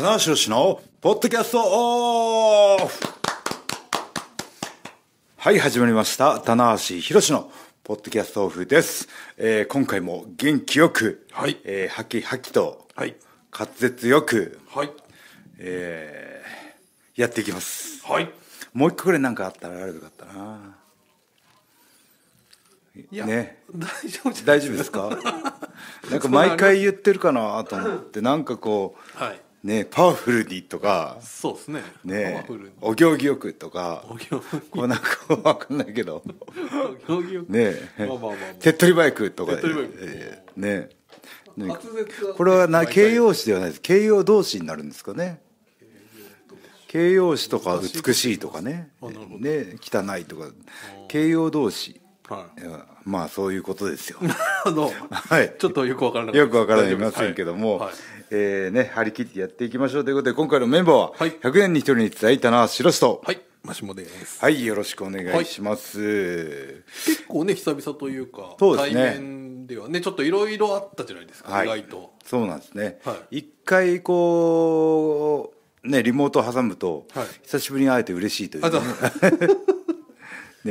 棚橋宏のポッドキャストオフはい始まりました棚橋宏のポッドキャストオフです、えー、今回も元気よく、はいえー、はきはきと、はい、滑舌よく、はいえー、やっていきます、はい、もう一個ぐらい何かあったらあればよかったないや、ね、大丈夫大丈夫ですか なんか毎回言ってるかなと思ってなんかこう、はい、ねパワフルにとかそうですねねお行儀よくとかお行儀こうなんか分かんないけどお行儀よくねまあまあまあ、まあ、手っ取りバイクとか手っ取りバイク、えねねこれはな形容詞ではないです形容動詞になるんですかね形容詞とか美しいとかねね汚いとか形容動詞はい、まあそういうことですよ。なるほど、はい、ちょっとよくわからないよくわからないませんけども、はいはい、えー、ね、張り切ってやっていきましょうということで今回のメンバーは100年に1人に伝えたな白須と。はいマシモです。はい、よろしくお願いします。結構ね、久々というか、そうですね、対面ではね、ちょっといろいろあったじゃないですか、意外と。そうなんですね。一、回こう、ね、リモート挟むと、久しぶりに会えて嬉しいという、ね。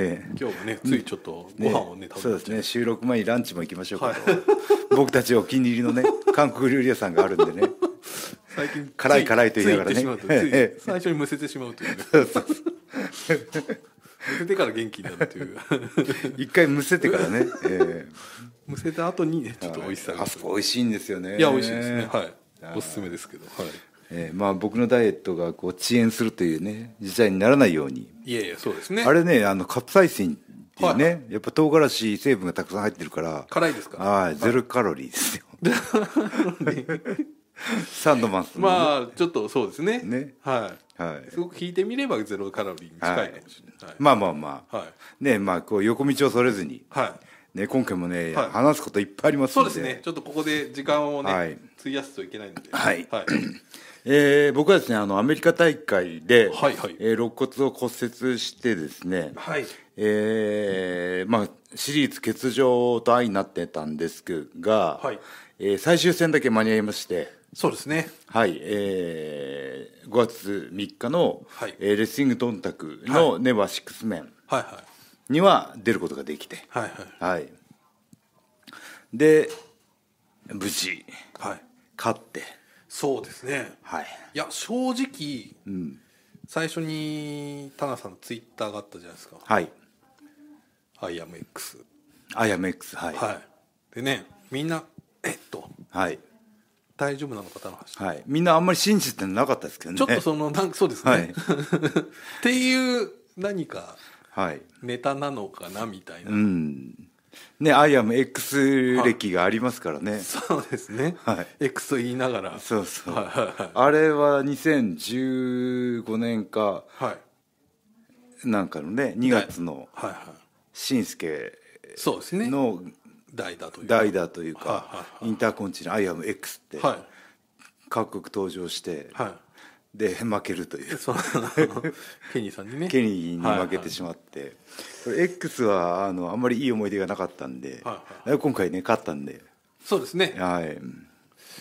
ね、今日もねついちょっとご飯をね、ね、そうですね収録前にランチも行きましょうか、はい、僕たちお気に入りのね韓国料理屋さんがあるんでね最近辛い辛いと言いながらね最初にむせてしまうというねむせてから元気になるという一回むせてからね、えー、むせた後にねちょっと美味しさがあそこ美味しいんですよねいや美味しいですねはいおすすめですけどはいえー、まあ僕のダイエットがこう遅延するというね事態にならないようにいやいやそうですねあれねあのカプサイシンっていうね、はい、やっぱ唐辛子成分がたくさん入ってるから辛いですかはいゼロカロリーですよ サンドマンス、ね、まあちょっとそうですねねはい、はい、すごく聞いてみればゼロカロリーに近いかもしれない、はい、まあまあまあ、はい、ねまあこう横道をそれずにはいね、今回もね、はい、話すこといっぱいありますのでそうですねちょっとここで時間をね、はい、費やすといけないのではい、はいえー、僕はですねあのアメリカ大会で、はいはい、えー、肋骨を骨折してですね、はいえーまあ、シリーズ欠場と相になってたんですが、はいえー、最終戦だけ間に合いましてそうですね、はいえー、5月3日の、はいえー、レスリングドンタクのネバーシックスメンには出ることができて、はいはいはい、で無事、はい、勝って。そうですね、はい、いや正直、うん、最初に田名さんのツイッターがあったじゃないですかはい「アイアム X」「アイアム X」はい、はい、でねみんな「えっと」はい大丈夫なのか田中はい、みんなあんまり信じてなかったですけどねちょっとそのなんそうですね、はい、っていう何かネタなのかなみたいな、うんね、アイアム X 歴がありますからね、はい、そうですね、はい、X と言いながらそうそう、はいはいあれは2015年か、はい、なんかのね2月の新助の代打というか代打というか、インターコンチの「アイアム X」って、はい、各国登場して、はいで負けるという ケニーさんにねケニーに負けてしまって、はいはい、X はあのあんまりいい思い出がなかったんで、はいはい、今回ね勝ったんでそうですねはい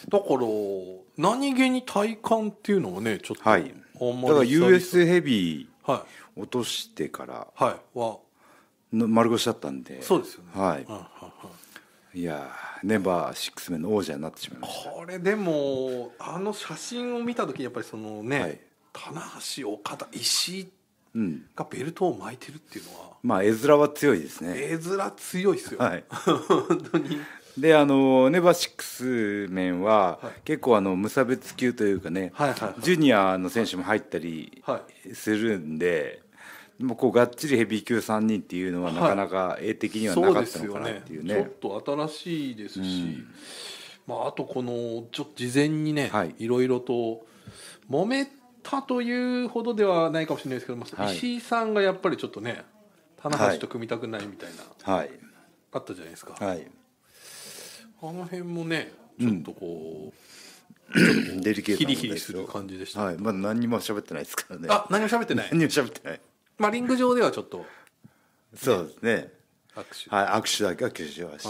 だから何気に体感っていうのはねちょっと、はい、だから US ヘビー落としてから、はい、は丸腰だったんでそうですよねはい、はいはい、いやネバー6名の王者になってしまいましたこれでもあの写真を見た時やっぱりそのね、はい、棚橋岡田石井がベルトを巻いてるっていうのは、うん、まあ絵面は強いですね絵面強いですよ、はい、本当にであのネバシックス面は、はい、結構あの無差別級というかね、はいはいはい、ジュニアの選手も入ったりするんで、もうこうがっちりヘビー級3人っていうのはなかなか絵的にはなかったのかなっていうね。はい、うねちょっと新しいですし、うん、まあ、あとこのちょっと事前にね、はい、いろいろと揉めたというほどではないかもしれないですけどまあ、石井さんがやっぱりちょっとね棚橋と組みたくないみたいな、はい、あったじゃないですか。はい、あの辺もねちょっとこう、うんデリケートヒリヒリする感じでした、はい、まだ何も喋ってないですからねあ何も喋ってない何も喋ってないまあリング上ではちょっと、ね、そうですね握手はい握手だけは握手はし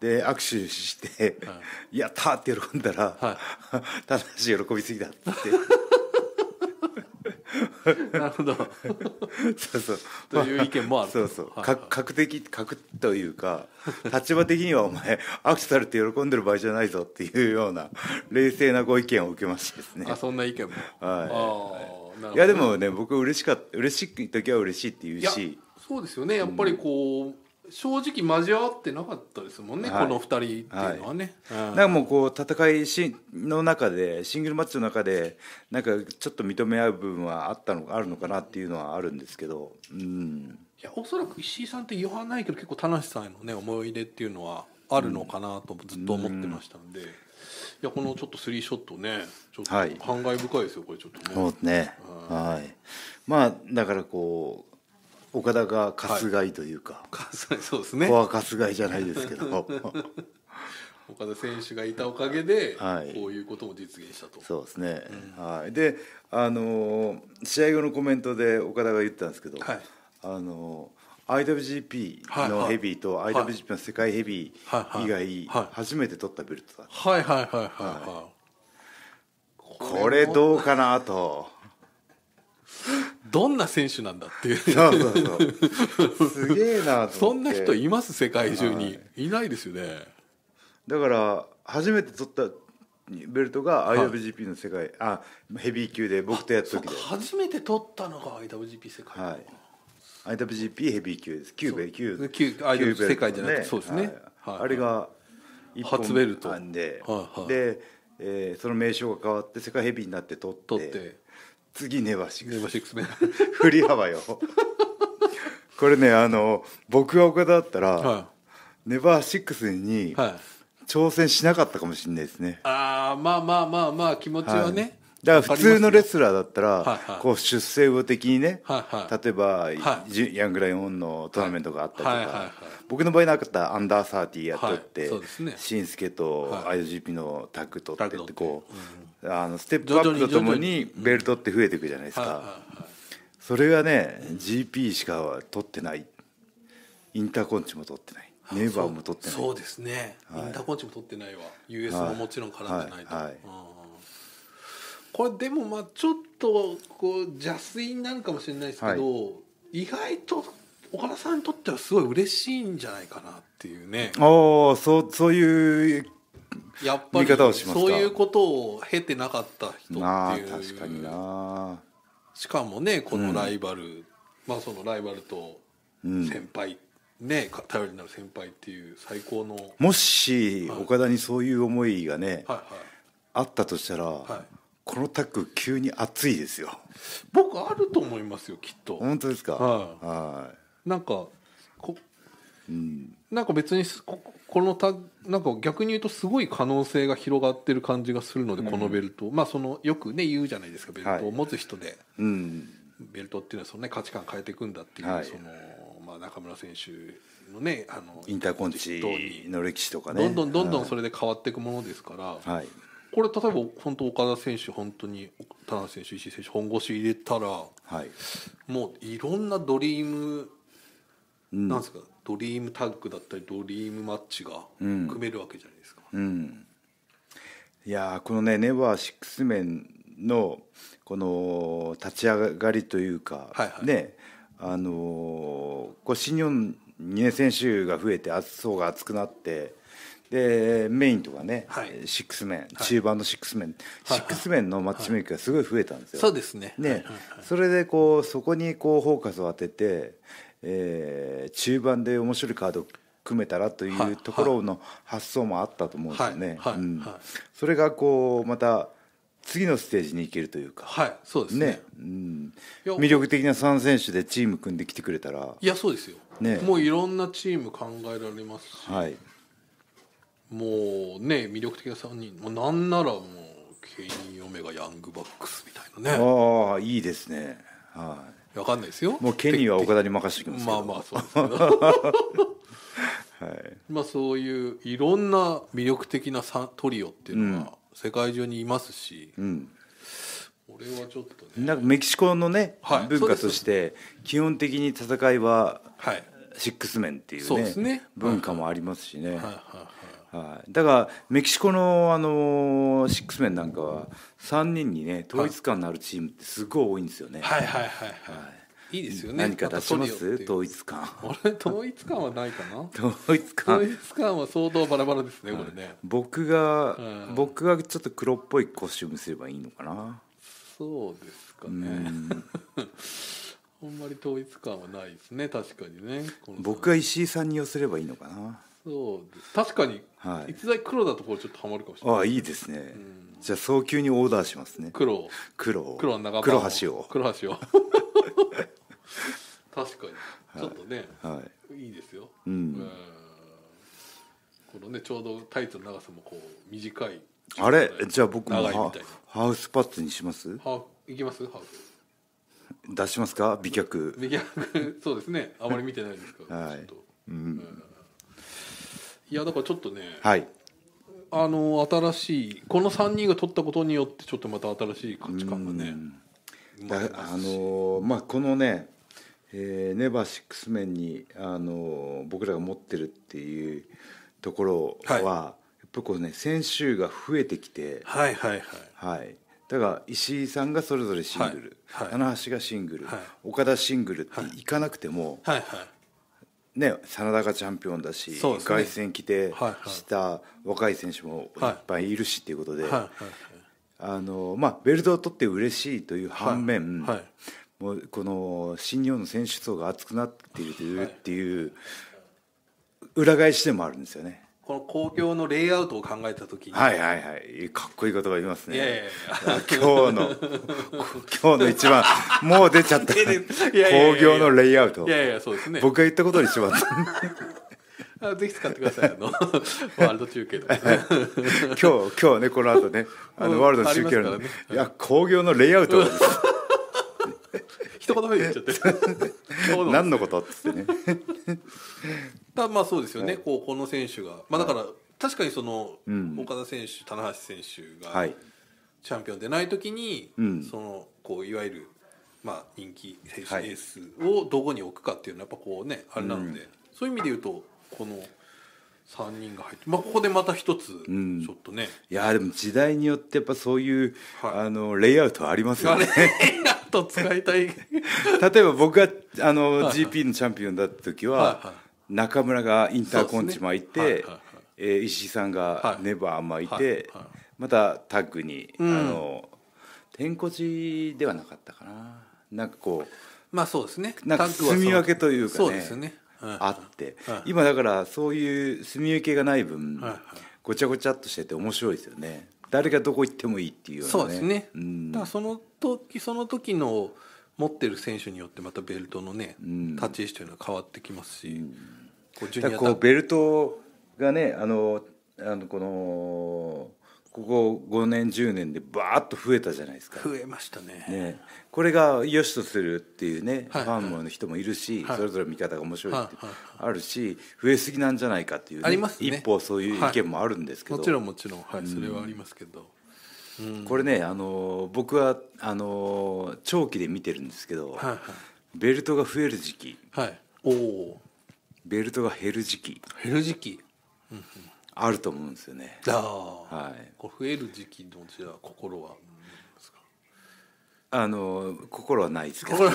てで握手して「はい、やった!」って喜んだら、はい、ただし喜びすぎだって。なるほど。そうそう。という意見もある。そうそう。か確的確というか立場的にはお前握手されて喜んでる場合じゃないぞっていうような冷静なご意見を受けましてですね。あそんな意見も。はい。いやでもね僕嬉しかった嬉しい時は嬉しいって言うしそうですよねやっぱりこう、うん正直交わってなかったですもんね、はい、この2人っていうのはね、はい、うん、なんかもうこう戦いしの中でシングルマッチの中でなんかちょっと認め合う部分はあったのあるのかなっていうのはあるんですけど、うん、いやおそらく石井さんって言わないけど結構田無さんへのね思い出っていうのはあるのかなとずっと思ってましたんで。うんいやこのちょっとスリーショットねちょっと感慨深いですよ、はい、これちょっとね。そうねはい、まあだからこう岡田が春日井というか、はい、そうですねここは春日井じゃないですけど 岡田選手がいたおかげで、はい、こういうことも実現したと。そうですね、うん、はいであの試合後のコメントで岡田が言ったんですけど、はい、あの IWGP のヘビーと IWGP の世界ヘビー以外初めて取ったベルトだはいはいはいはいこれどうかなとどんな選手なんだっていうそうそうそうすげえなそんな人います世界中にいないですよねだから初めて取ったベルトが IWGP の世界、あヘビー級で僕とやった時で初めて取ったのが IWGP 世界はい IWGP ヘビー級ですキューベキューキューベ世界じゃなくてそうですね、あれが一本ベルトなんで、で、えー、その名称が変わって世界ヘビーになって取って取って次ネバシックスネバシックスね 振り幅よこれねあの僕が岡田だったら、はい、ネバーシックスに、はい挑戦しなかったかもしれないですね。ああ、まあまあまあまあ、気持ちはね。だから普通のレスラーだったら、こう出世部的にね、例えば、ヤングライオンのトーナメントがあったりとか、僕の場合なかったらアンダーサーティーやっとって、しんすけと IGP のタッグ取ってってこう、あのステップアップとともにベルトって増えていくじゃないですか、それがね GP しか取ってないインターコンチも取ってない。ネイバーも取ってないそうですね、インターコンチも取ってないわ US ももちろん絡んでないと、はいこれでもまあちょっとこう邪推になるかもしれないですけど、はい、意外と岡田さんにとってはすごい嬉しいんじゃないかなっていうね。ああそうそういうやっぱりそういうことを経てなかった人っていう確かになしかもねこのライバル、うん、まあそのライバルと先輩、うん、ね頼りになる先輩っていう最高のもし、岡田にそういう思いがね、はいあったとしたら、はい、このタック急に熱いですよ僕あると思いますよきっと本当ですかはい、はいなんかこ、うん、なんか別にここのタなんか逆に言うとすごい可能性が広がってる感じがするので、うん、このベルトまあそのよくね言うじゃないですかベルトを持つ人で、はい、うん、ベルトっていうのはその、ね、価値観変えていくんだっていう、はい、そのまあ中村選手のねあのインターコンチの歴史とかねどんどんどんどんそれで変わっていくものですから、はい、これ例えば本当岡田選手本当に田中選手石井選手本腰入れたら、はい、もういろんなドリーム、うん、なんですかドリームタッグだったりドリームマッチが組めるわけじゃないですか。うん、うん、いやこのねネバーシックスメンのこの立ち上がりというか、はいはい、ねあのこう新日本2年選手が増えてそうが厚くなってでメインとかね、はい、シックスメン、中盤のシックスメン、はい、シックスメンのマッチメイクがすごい増えたんですよ。そうですねね、それでこうそこにこうフォーカスを当てて、えー、中盤で面白いカードを組めたらというところの発想もあったと思うんですよね。それがこうまた次のステージに行けるというか、はい、そうですね、ね、うん、魅力的な3選手でチーム組んできてくれたらいやそうですよ、ね、もういろんなチーム考えられますし、はい、もうね魅力的な3人もうなんならもうケニー・オメガヤングバックスみたいなねああいいですねはいわかんないですよもうケニーは岡田に任せてきますまあまあそうですけど、はいまあ、そういういろんな魅力的なトリオっていうのは世界中にいますし、うん、これはちょっとねなんかメキシコのね、はい、文化として基本的に戦いは、はい、シックスメンっていうね、ね、文化もありますしね、はいはいはい、だからメキシコのあのシックスメンなんかは3人にね統一感のあるチームってすごい多いんですよね。はいはいはいはい、はいいいですよね。何か出します統一感。れ統一感はないかな。統一感。統一感は相当バラバラですね、これね。僕が、僕がちょっと黒っぽいコスチュームすればいいのかな。そうですかね。あんまり統一感はないですね、確かにね。僕が石井さんに寄せればいいのかな。そうです確かに、はい、逸材黒だとこうちょっとハマるかもしれないああいいですね、うん、じゃあ早急にオーダーしますね黒黒黒長黒橋を黒橋を確かに、ちょっとね、はい、いいですよ、うん、うんこのねちょうどタイツの長さもこう短いあれじゃあ僕もハハウスパッツにしますハいきますハウス出しますか美脚美脚そうですねあまり見てないですから、はい、ちょっと、うん、うんいやだからちょっとね、はい、あの新しいこの3人が取ったことによってちょっとまた新しい価値観がねあのまあこのね、えー、ネバーシックス面にあの僕らが持ってるっていうところは、はい、やっぱこうね選手が増えてきてはいはいはい、はい、だから石井さんがそれぞれシングル、はい、棚橋がシングル、はい、岡田シングルっていかなくても、はいはいね、真田がチャンピオンだし、ね、凱旋来てした若い選手もいっぱいいるしっていうことで、はいはいあのまあ、ベルトを取って嬉しいという反面、もうこの新日本の選手層が厚くなっているという,、いう裏返しでもあるんですよね。この公共のレイアウトを考えた時にはいはいはいかっこいいことがいますねいやいや今日の今日の一番もう出ちゃった工業のレイアウトいやいやそうですね僕が言ったことにしまったぜひ使ってくださいあのワールド中継と今日今日ねこの後ねあのワールド中継の、ね、いや工業のレイアウト言言っちゃってる 何のことっつってねたまあそうですよね、はい、こうこの選手がまあだから、確かにその、岡田選手棚橋選手が、チャンピオンでない時に、そのこういわゆる、まあ、人気選手エースをどこに置くかっていうのはやっぱこうねあれなので、うん、そういう意味で言うとこの3人が入って、まあ、ここでまた一つ、ちょっとねいやでも時代によってやっぱそういう、はい、あのレイアウトありますよねと使いたい 例えば僕があの、GP のチャンピオンだった時は、中村がインターコンチ巻いて、ね、え石井さんがネバー巻いて、またタッグに、うん、あの天こじではなかったかななんかこうまあそうですねなんか積み分けというかねそうですねあって、今だからそういう住み受けがない分、ごちゃごちゃっとしてて面白いですよね誰がどこ行ってもいいっていうような、ね、そうですね、うん、だからその時その時の持ってる選手によってまたベルトのね、うん、立ち位置というのは変わってきますし、うん、こうベルトがねあのあのこのここ5年10年でバーッと増えたじゃないですか増えましたねねこれが良しとするっていうね、はい、ファンの人もいるし、はい、それぞれ見方が面白いってあるし増えすぎなんじゃないかっていう、ね、ありますね、一方そういう意見もあるんですけど、はい、もちろんもちろん、はい、それはありますけど、うん、これねあの僕はあの長期で見てるんですけど、はいはい、ベルトが増える時期、はい、おベルトが減る時期減る時期、うんうんあると思うんですよね。はい。こう増える時期どちら心はあの心はないですけど。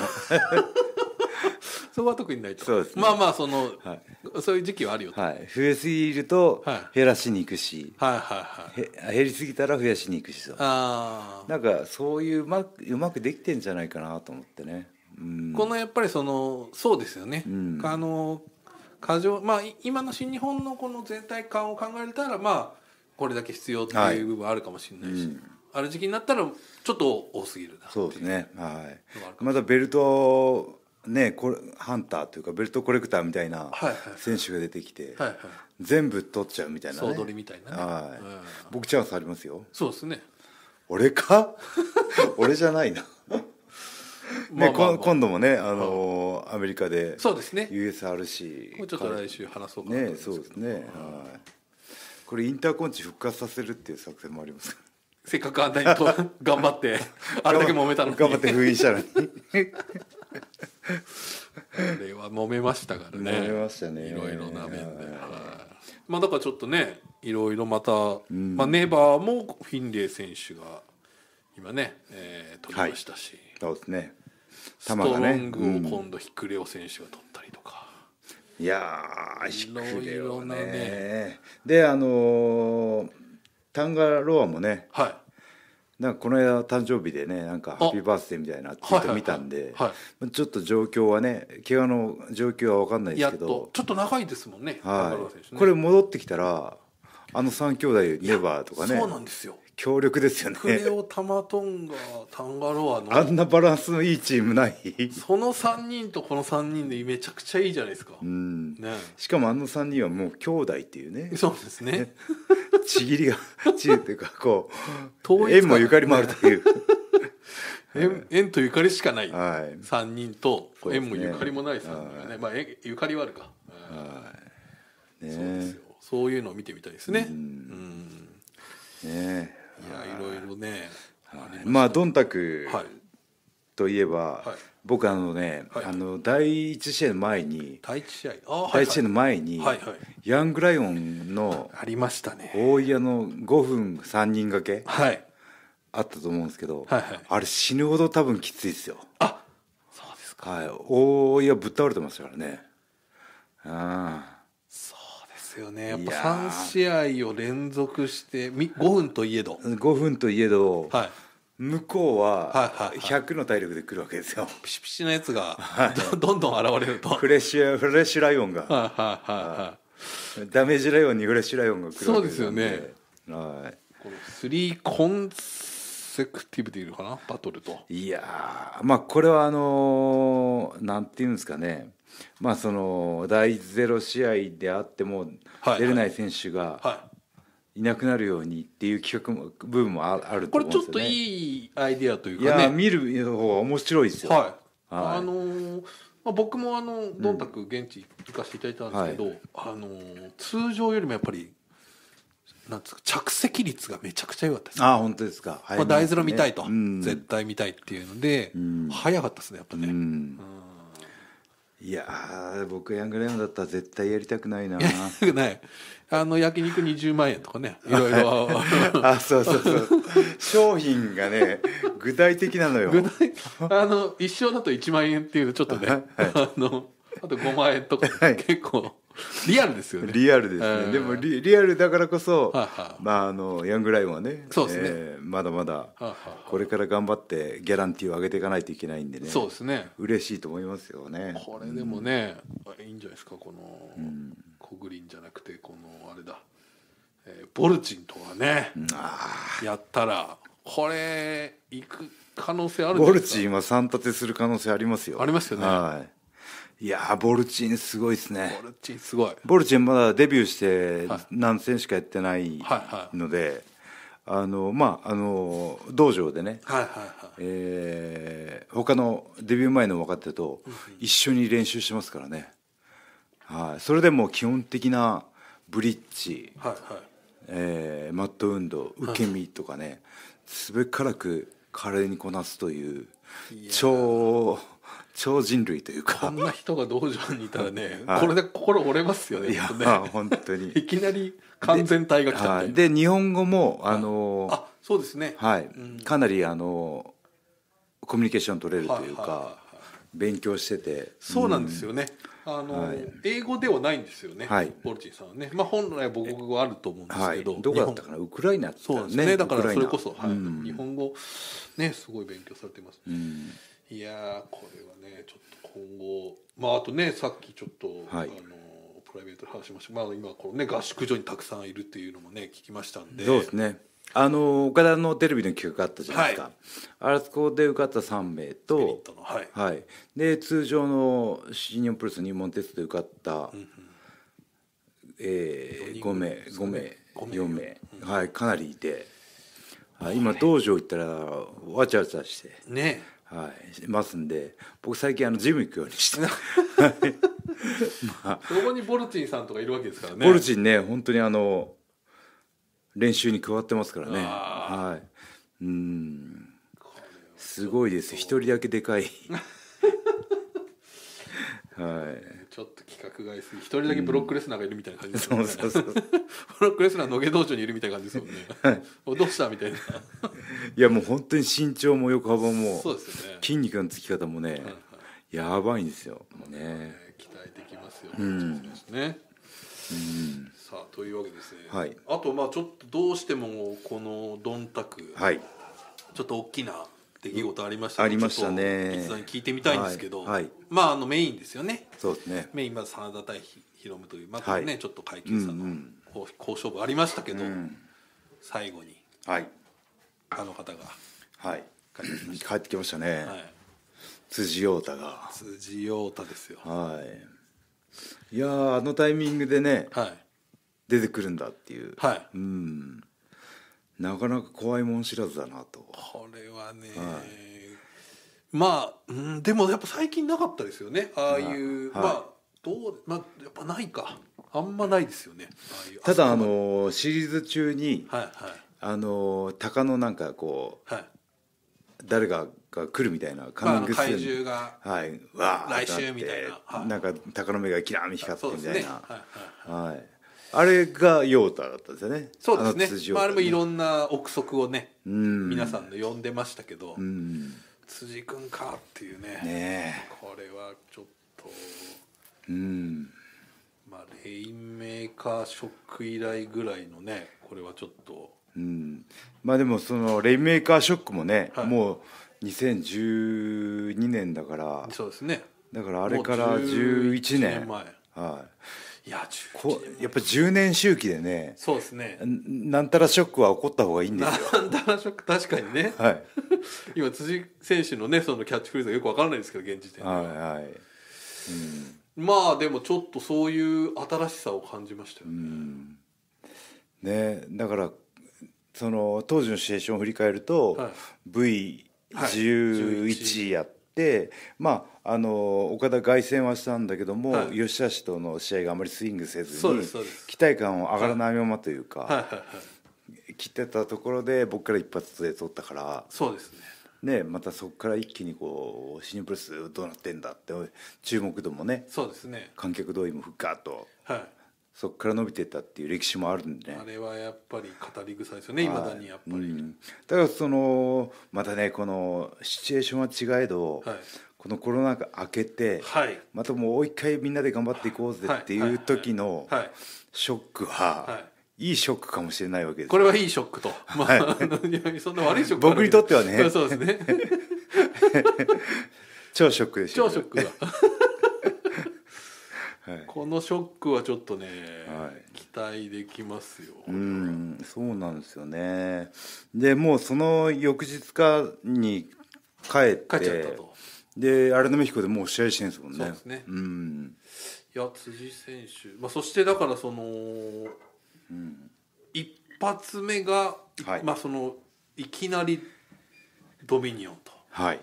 そこは特にないと。そうです、ね、まあまあその、はい、そういう時期はあるよ。はい。増えすぎると減らしに行くし、はい、はいはいはい減りすぎたら増やしに行くしと。ああ。なんかそういううまくうまくできてんじゃないかなと思ってね。うん、このやっぱりそのそうですよね。うん、あの過剰まあ今の新日本のこの全体感を考えたらまあこれだけ必要っていう部分あるかもしれないし、はいうん、ある時期になったらちょっと多すぎるなそうですねはいまだベルトねこれハンターというかベルトコレクターみたいな選手が出てきて、はいはい、全部取っちゃうみたいな、ね、総取りみたいな、ね、はい、うん、僕チャンスありますよそうですね俺か 俺じゃないなあ、今度もね、あのアメリカでそうですね USRC もうちょっと来週話そうかなねそうですね、はい、これインターコンチ復活させるっていう作戦もありますせっかくあんなにと 頑張ってあれだけ揉めたのに頑張って封印したのに あれは揉めましたからね揉めましたねいろいろな面で、はいまあだからちょっとねいろいろまた、まあ、ネバーもフィンレイ選手が今ね、えー、取りましたし、そうですね球がね。ストロングを今度ヒクレオ選手が取ったりとか。うん、いやーヒクレオね。ねであのー、タンガロアもね。はい。なんかこの間誕生日でねなんかハッピーバースデーみたいなツイっト見たんでちょっと状況はね怪我の状況は分かんないですけどちょっと長いですもんね,、はい、ねこれ戻ってきたらあの三兄弟ネバーとかねそうなんですよ強力ですよね。クネオ、タマトンガ、タンガロアの。あんなバランスのいいチームないその3人とこの3人でめちゃくちゃいいじゃないですか。うん。ね。しかもあの3人はもう兄弟っていうね。そうですね。ちぎりが、ちぎりというか、こう、縁もゆかりもあるという。縁縁とゆかりしかない3人と、縁もゆかりもない3人がね、まあ、ゆかりはあるか、はいね、そうですよそういうのを見てみたいですね。うんねいやいろいろねまあどんたくといえば、僕あのね、あの第一試合の前に第一試合第一試合の前に、ヤングライオンのありましたね大井屋の5分3人掛け、はい、あったと思うんですけど、あれ死ぬほど多分きついですよあそうですかはい大井屋ぶっ倒れてますからねああですよねやっぱ3試合を連続して5分といえど5分といえど、はい、向こうは100の体力で来るわけですよ、ピシピシなやつがどんどん現れるとフレッシュフレッシュライオンが、はいはいはいはい、ダメージライオンにフレッシュライオンが来るわけですよねはいこリ3コンセクティブでいるかなバトルといやまあこれはあのー、なんていうんですかねまあ、その第ロ試合であっても出れない選手がいなくなるようにっていう企画も部分もあると思うんですよ、ね、これちょっといいアイディアというか、ね、いや見る方が面白いですよ。はい、はい、あのーまあ、僕もあのどんたく現地行かせていただいたんですけど、うんはい、あの通常よりもやっぱりなんですか着席率がめちゃくちゃ良かったです、ね、あ本当ですか、まあ、大ゼロ見たいと、うん、絶対見たいっていうので、うん、早かったですねやっぱね。うんいや僕ヤングレオンだったら絶対やりたくないなやりたくないあの焼肉20万円とかね いろいろあそうそうそう商品がね具体的なのよ具体あの一生だと1万円っていうちょっとね、はい、あのあと5万円とか、はい、結構 リアルですよねリアルですね、でもリリアルだからこそ、ははまあ、あのヤングライオンはねそうですね、えー、まだまだこれから頑張ってギャランティーを上げていかないといけないんでねそうですね嬉しいと思いますよねこれでもね、うん、いいんじゃないですかこの、うん、コグリンじゃなくてこのあれだ、えー、ボルチンとかね、やったらこれいく可能性あるボルチンは3立てする可能性ありますよありますよね、はいいやボルチンすごいですねボルチンすごいボルチンまだデビューして何戦しかやってないので、はいはいはいあのまああの道場でね、はいはいはいえー、他のデビュー前の若手と一緒に練習しますからね、はい、それでも基本的なブリッジ、はいはいえー、マット運動受け身とかね、はい、すべからく華麗にこなすという超超人類というかこんな人が道場にいたらね、はい、これで心折れますよねいや、ね、本当にいきなり完全体が来たで日本語もあの、ああそうですねはい、うん、かなりあのコミュニケーション取れるというか、はいはいはい、勉強しててそうなんですよね、うんあの、はい、英語ではないんですよね、はい、ボルチンさんはね、まあ、本来母国語あると思うんですけど、はい、どこだったかなウクライナって、ね、そうですねだからそれこそ、はい、うん、日本語ねすごい勉強されてます、うん、いやこれはねちょっと今後まああとねさっきちょっと、あのプライベートで話しましたまあ今このね合宿所にたくさんいるっていうのもね聞きましたんでそうですねあの岡田のテレビの企画があったじゃないですか、はい、あそこで受かった3名と、はい、はい、で通常の新日本プロレス入門テストで受かった、うんうん、えー、5名5名4名、うん、はい、かなりいて、はい、今道場行ったらわちゃわちゃして、ねはい、ますんで僕最近あのジム行くようにして。ま あ、そこにボルチンさんとかいるわけですからね。ボルチンね本当にあの練習に加わってますからね。はい。うん。すごいです。一人だけでかい。はい。ちょっと企画外すぎ。一人だけブロックレスナーがいるみたいな感じですね、うん、そうそうそう。ブロックレスナーのげ道場にいるみたいな感じですもんね。はい。どうしたみたいな。いやもう本当に身長も横幅も、そうですね。筋肉のつき方もね、はいはい、やばいんですよ。ね。期待できますよね。うん。ね。うん。さあというわけですね、はい、あとまあちょっとどうしてもこのどんたく、はい、ちょっと大きな出来事ありました、ね、ありましたね一に聞いてみたいんですけど、はい、はい、まああのメインですよねそうですねメインま真田対広夢というまたね、はい、ちょっと階級差の好勝負ありましたけど、うん最後に、はい、あの方が帰ってきました、はい、帰ってきましたね、はい、辻陽太が辻陽太ですよはいいやあのタイミングでね、はい、出てくるんだっていう、はい、うんなかなか怖いもん知らずだなとこれはね、はい、まあ、うん、でもやっぱ最近なかったですよねああいう、はい、まあどうまあやっぱないかあんまないですよねただあのシリーズ中に、はいはい、あの鷹のなんかこう、はい、誰がが来るみたいなカミングスーはい、わ来週みたいな、はい、なんか鷹の目がきらめ光ってみたいな、ね、はい、はいあれがヨータだったんですよねそうですね、ね、まあ、あれもいろんな憶測をね、うん、皆さんの呼んでましたけど、くん、辻君かっていうねねこれはちょっと、うん、まあレインメーカーショック以来ぐらいのねこれはちょっと、うん、まあでもそのレインメーカーショックもね、はい、もう2012年だからそうですねだからあれから11年はいいやこやっぱ10年周期でねそうですねなんたらショックは起こった方がいいんですよなんたらショック確かにね、はい、今辻選手のねそのキャッチフレーズがよくわからないですけど現時点では、いはい、うん、まあでもちょっとそういう新しさを感じましたよね、うん、ねだからその当時のシチュエーションを振り返ると、はい、V11 やって、まああの岡田凱旋はしたんだけども、はい、吉橋との試合があまりスイングせずに期待感を上がらないままというか、はい、切ってたところで僕から一発で取ったからそうですねねまたそこから一気にこうシニプレスどうなってんだって注目度もねそうですね観客動員もふっかと、はい、そこから伸びてたっていう歴史もあるんでねあれはやっぱり語り草ですよねいまだにやっぱり、うん、だからそのまたねこのシチュエーションは違えど、はい、このコロナが明けて、はい、またもう一回みんなで頑張っていこうぜっていう時のショックは、いいショックかもしれないわけです、ね、これはいいショックと、まあ、そんな悪いショック僕にとってはねそうですね 超ショックでしょ、ね、超ショックだ、はい、このショックはちょっとね、はい、期待できますようんそうなんですよねでもうその翌日かに帰って帰っちゃったとであれのメヒコでもう試合してるんですもんね。そうですね。うん。いや辻選手、まあそしてだからその、うん、一発目が、はい、まあそのいきなりドミニオンと。はい。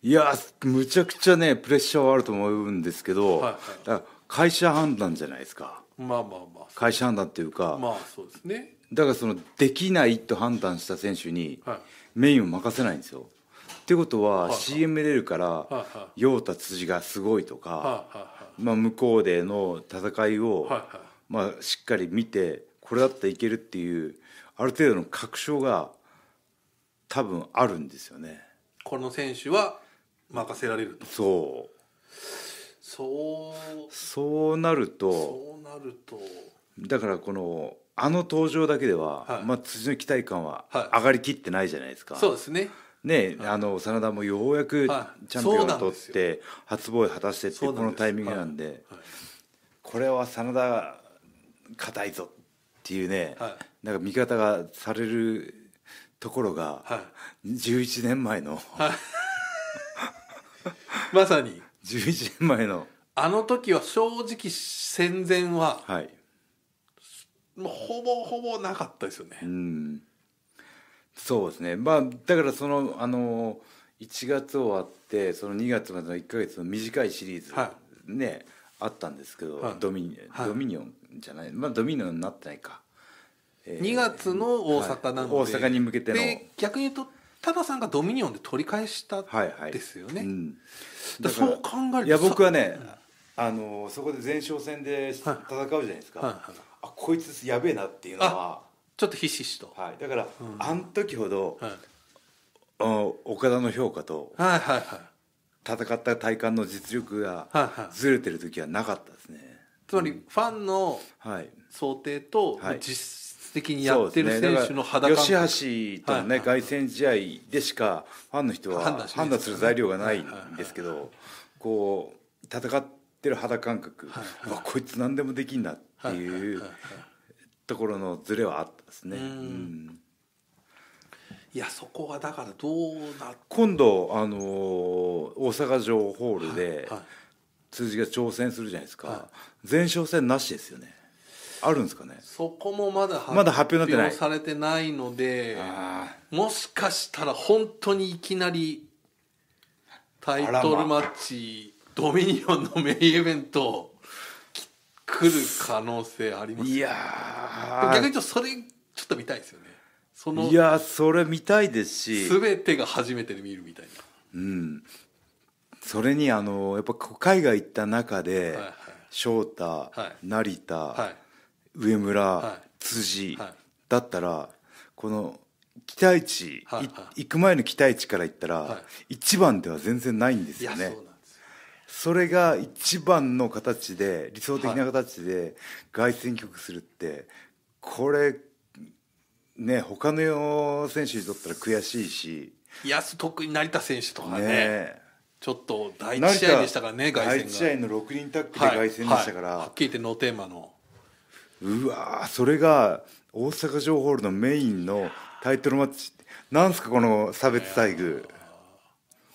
いやむちゃくちゃねプレッシャーはあると思うんですけど、はいはい、会社判断じゃないですか。まあまあまあ。会社判断っていうか。まあそうですね。だからそのできないと判断した選手にメインを任せないんですよ。ってことは CM 出るから陽太辻がすごいとか、まあ、向こうでの戦いを、まあ、しっかり見てこれだったらいけるっていうある程度の確証が多分あるんですよね。この選手は任せられるとそうそうそうなるとそうなるとだからこのあの登場だけでは、はい、まあ辻の期待感は上がりきってないじゃないですか、はい、そうですねね、あの真田もようやくチャンピオンを取って、初防衛果たしてってこのタイミングなんで、これは真田硬いぞっていうね、なんか見方がされるところが、11年前の、まさに11年前のあの時は正直戦前は、もうほぼほぼなかったですよね、そうですねまあだからそのあの1月終わってその2月までの1か月の短いシリーズ、はい、ねあったんですけど、はい、ドミニ、はい、ドミニオンじゃないまあドミニオンになってないか、えー、2月の大阪なので、大阪に向けての逆に言うとタダさんがドミニオンで取り返したですよね、はいはいうん、だそう考えるといや僕はね、あのそこで前哨戦で戦うじゃないですか、はいはい、あこいつやべえなっていうのはちょっとひしひしと、はい、だから、うん、あの時ほど、はい、岡田の評価と、はいはいはい、戦った体幹の実力がずれてる時はなかったですね、はいはい、つまりファンの想定と実的にやってる選手の肌感、ね、吉橋とのね、凱旋試合でしかファンの人は判断する材料がないんですけど、こう戦ってる肌感覚、はいはい、こいつ何でもできんなっていうところのズレはあったですね。うん、いやそこはだからどうな今度あのー、大阪城ホールで、はい通じが挑戦するじゃないですか、はい、前哨戦なしですよねあるんですかねそこもまだまだ発表なってされてないのでもしかしたら本当にいきなりタイトルマッチ、ま、ドミニオンのメインイベント来る可能性あります、ね、いや逆に言うとそれちょっと見たいですよねそのいやそれ見たいですし全てが初めてで見るみたいなうんそれにあのやっぱ海外行った中で、はいはい、翔太、はい、成田、はい、上村、はい、辻、だったらこの期待値、はいはい、行く前の期待値から言ったら、はい、1番では全然ないんですよね。それが一番の形で理想的な形で凱旋曲するって、これね他の選手にとったら悔しいしいや特に成田選手とかね、ね、ちょっと第1試合でしたからね凱旋第1試合の6人タッグで凱旋でしたから、はいはい、はっきり言ってノーテーマのうわそれが大阪城ホールのメインのタイトルマッチなんすかこの差別待遇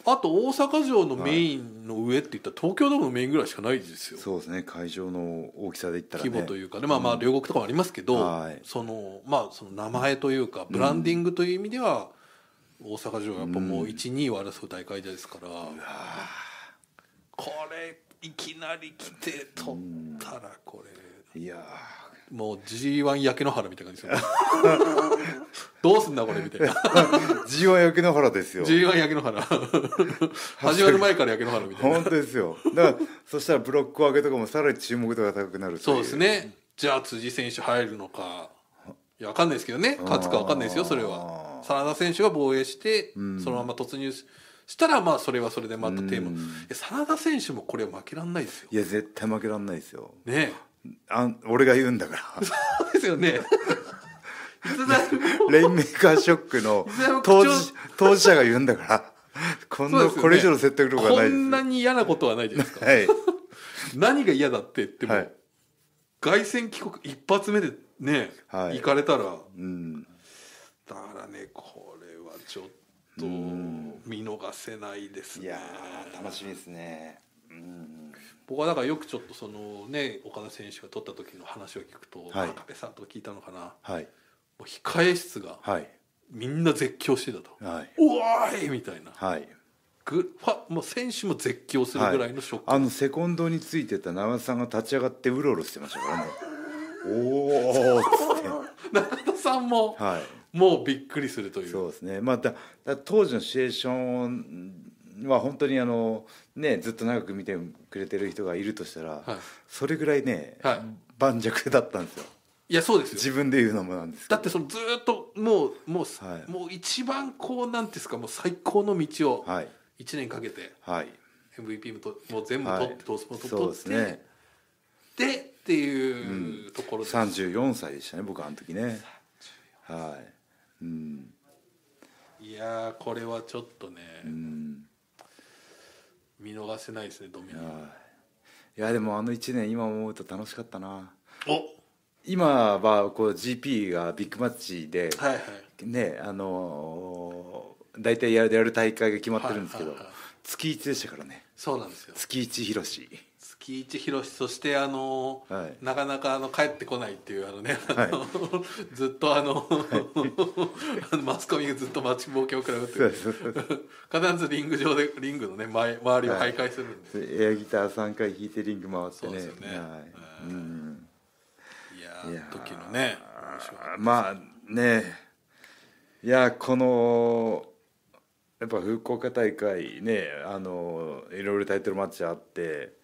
あと大阪城のメインの上って言ったら東京ドームのメインぐらいしかないですよ、そうですね会場の大きさでいったら、ね、規模というかねまあまあ両国とかもありますけど、うん、そのまあその名前というかブランディングという意味では、大阪城はやっぱもう1、うん、2位を争う大会ですからこれいきなり来て取ったらこれ。いやもう G1 焼け野原みたいな感じですよ どうすんだこれみたいな G1 焼け野原ですよ G1 焼け野原 始まる前から焼け野原みたいな本当ですよだからそしたらブロック上げとかもさらに注目度が高くなるそうですねじゃあ辻選手入るのかいや分かんないですけどね勝つか分かんないですよそれは真田選手が防衛して、うん、そのまま突入したらまあそれはそれでまたテーマ、うん、真田選手もこれ負けらんないですよいや絶対負けらんないですよねあ俺が言うんだからそうですよね レインメーカーショックの当事当事者が言うんだからこんな、ね、これ以上の説得力はないこんなに嫌なことはないじゃないですか、はい、何が嫌だって言っても、はい、凱旋帰国一発目でね、はい、行かれたら、うん、だからねこれはちょっと見逃せないですねいや楽しみですねうん僕はだからよくちょっとそのね岡田選手が取った時の話を聞くと、はい、部さんと聞いたのかな、はい、もう控え室が、みんな絶叫してたと「はい、おーい!」みたいな、はい、ぐファもう選手も絶叫するぐらいのショック、はい、あのセコンドについてた長田さんが立ち上がってうろうろしてましたからねおおっって 中田さんも、はい、もうびっくりするというそうですねまた当時のシチュエーションまあ本当にあのねずっと長く見てくれてる人がいるとしたら、はい、それぐらいね、はい、盤石だったんですよ。いやそうです自分で言うのもなんですだってそのずっともうもう、はい、もう一番こうなんですかもう最高の道を1年かけて、はい、MVP もともう全部取って、はい、トースポも取って、ね、でっていうところです、うん、34歳でしたね僕あの時ねはい、うん、いやこれはちょっとね、うん見逃せないですねドミノいやでもあの1年今思うと楽しかったなお今はこう GP がビッグマッチで、はいはい、ねあのー、大体やるやる大会が決まってるんですけど、はいはいはい、月1でしたからねそうなんですよ月1広し木一博そしてあの、はい、なかなかあの帰ってこないっていうあのね、はい、ずっとあの、はい、マスコミがずっと待ちぼうけを食らうという必ずリング上でリングのね前周りを徘徊するんで、エアギター3回弾いてリング回ってねそうですね、はいうん、いや時のねまあねいやこのやっぱ福岡大会ねあのいろいろタイトルマッチあって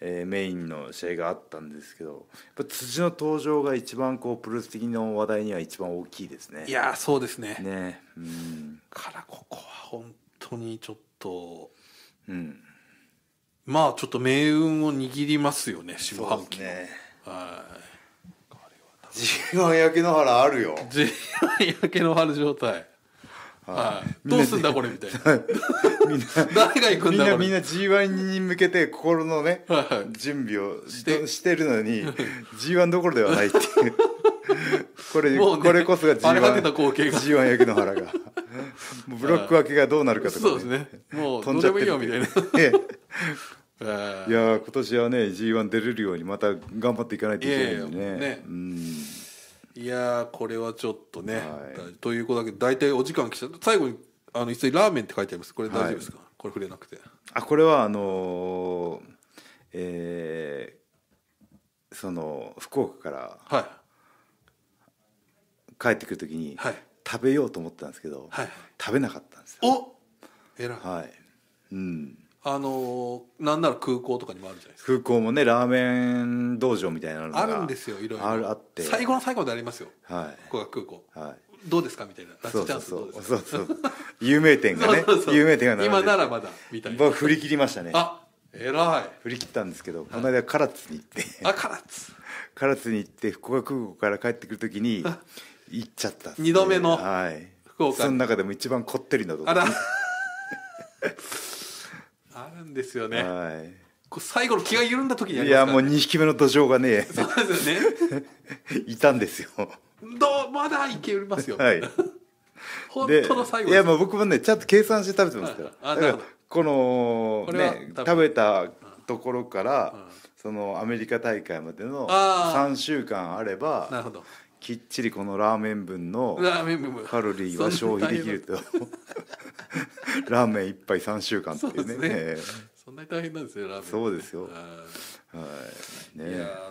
えー、メインの試合があったんですけどやっぱ辻の登場が一番こうプロス的の話題には一番大きいですねいやそうですねねうんからここは本当にちょっとうんまあちょっと命運を握りますよね下半期ねはい G1 焼け野原あるよ G1 焼け野原状態はい、どうすんだこれみたいなみんな 誰が行くんだみんなみんな G1 に向けて心のね、準備をしてるのに G1 どころではないっていう これ、これこそが G1, G1 焼け野原がブロック分けがどうなるかとか、そうですねもう飛んじゃうよみたいな、いや今年はね G1 出れるようにまた頑張っていかないといけないよねね、いやこれはちょっとね、はい、ということだけ大体お時間来ちゃった最後にあの一斉ラーメンって書いてありますこれ大丈夫ですか、はい、これ触れなくてあこれはあのー、えー、その福岡から帰ってくる時に、食べようと思ったんですけど、食べなかったんですよおえらい、はいうんあのなんなら空港とかにもあるじゃないですか空港もねラーメン道場みたいなのがあるんですよいろいろあって最後の最後でありますよ、はい、ここが空港、はい、どうですかみたいなラスチャンスどうですかそうそう有名店がね 有名店が今ならまだみたいな僕振り切りましたねあ偉い振り切ったんですけど、この間唐津に行ってあ唐津 唐津に行って福岡空港から帰ってくるときに 行っちゃったっ、2度目の、はい、その中でも一番こってりなとこあらあるんですよね、はい、こう最後の気が緩んだ時に、ね、いやもう二匹目の土壌がねそうですよね いたんですよどうまだいけますよ、はい、本当の最後いやもう僕もねちゃんと計算して食べてますから、はい、だからこのね食べたところから、そのアメリカ大会までの3週間あればなるほどきっちりこのラーメン分のカロリーは消費できるとラーメン一杯3週間っていうね、そんなに大変なんですよラーメンそうですよはいね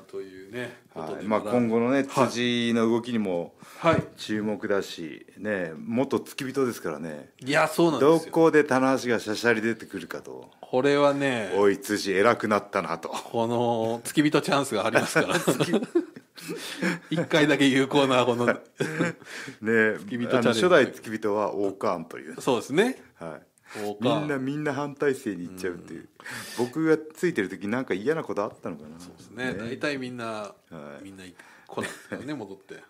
というね、はい、まあ、今後のね辻の動きにも注目だし、はい、ね元付き人ですからねいやそうなんどこで棚橋がしゃしゃり出てくるかとこれはねおい辻偉くなったなとこの付き人チャンスがありますから 一回だけ有効なこのね月人初代付き人は王冠というそうですねはいみんなみんな反対性にいっちゃうっていう、うん、僕がついてる時なんか嫌なことあったのかなそうですね、ね、大体みんな、はい、みんな来ないかね 戻ってはい、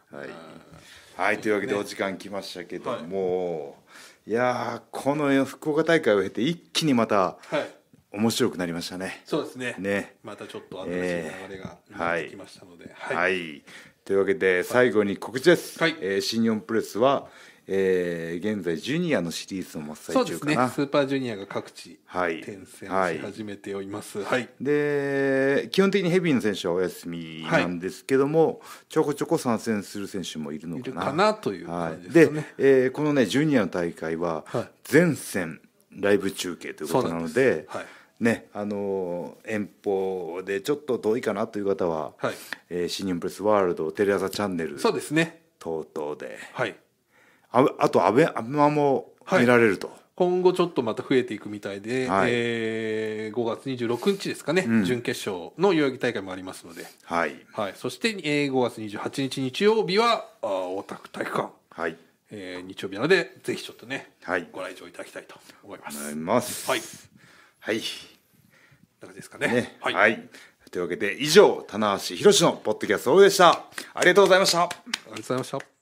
はい、というわけでお時間来ましたけども、はい、いやこの福岡大会を経て一気にまた、はい面白くなりましたね。そうですね。ね。またちょっと新しい流れが出てきましたので。はい。はい、というわけで最後に告知です。はい。えー、新日本プレスは、えー、現在ジュニアのシリーズを真っ最中かな。そうですね。スーパージュニアが各地転戦し始めております。はい。はい、で基本的にヘビーの選手はお休みなんですけども、はい、ちょこちょこ参戦する選手もいるのかな。かなという感じですね。で、えー、このねジュニアの大会は全戦ライブ中継ということなので。はいね、あの遠方でちょっと遠いかなという方は、はいえー、新日本プレスワールドテレ朝チャンネルそうですね等々で、はい、ああとアベマも見られると、はい、今後ちょっとまた増えていくみたいで、はい、えー、5月26日ですかね、うん、準決勝の代々木大会もありますので、はいはい、そして、えー、5月28日日曜日はあ大田区体育館、はいえー、日曜日なのでぜひちょっとね、はい、ご来場いただきたいと思います。思いますはいはいな感じですかね、ね、はい、はい、というわけで以上棚橋宏のポッドキャストでしたありがとうございましたありがとうございました